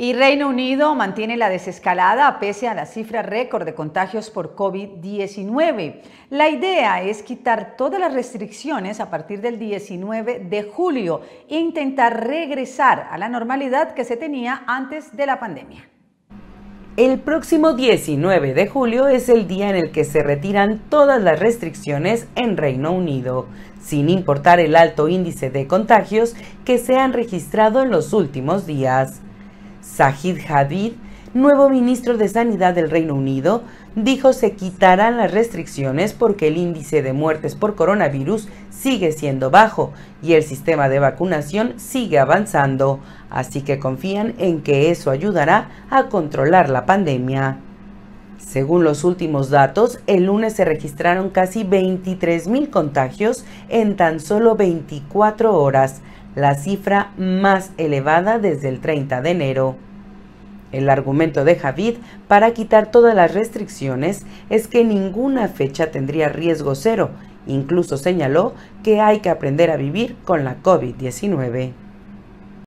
Y Reino Unido mantiene la desescalada pese a la cifra récord de contagios por COVID-19. La idea es quitar todas las restricciones a partir del 19 de julio e intentar regresar a la normalidad que se tenía antes de la pandemia. El próximo 19 de julio es el día en el que se retiran todas las restricciones en Reino Unido, sin importar el alto índice de contagios que se han registrado en los últimos días. Sajid Hadid, nuevo ministro de Sanidad del Reino Unido, dijo se quitarán las restricciones porque el índice de muertes por coronavirus sigue siendo bajo y el sistema de vacunación sigue avanzando, así que confían en que eso ayudará a controlar la pandemia. Según los últimos datos, el lunes se registraron casi 23.000 contagios en tan solo 24 horas, la cifra más elevada desde el 30 de enero. El argumento de Javid para quitar todas las restricciones es que ninguna fecha tendría riesgo cero, incluso señaló que hay que aprender a vivir con la COVID-19.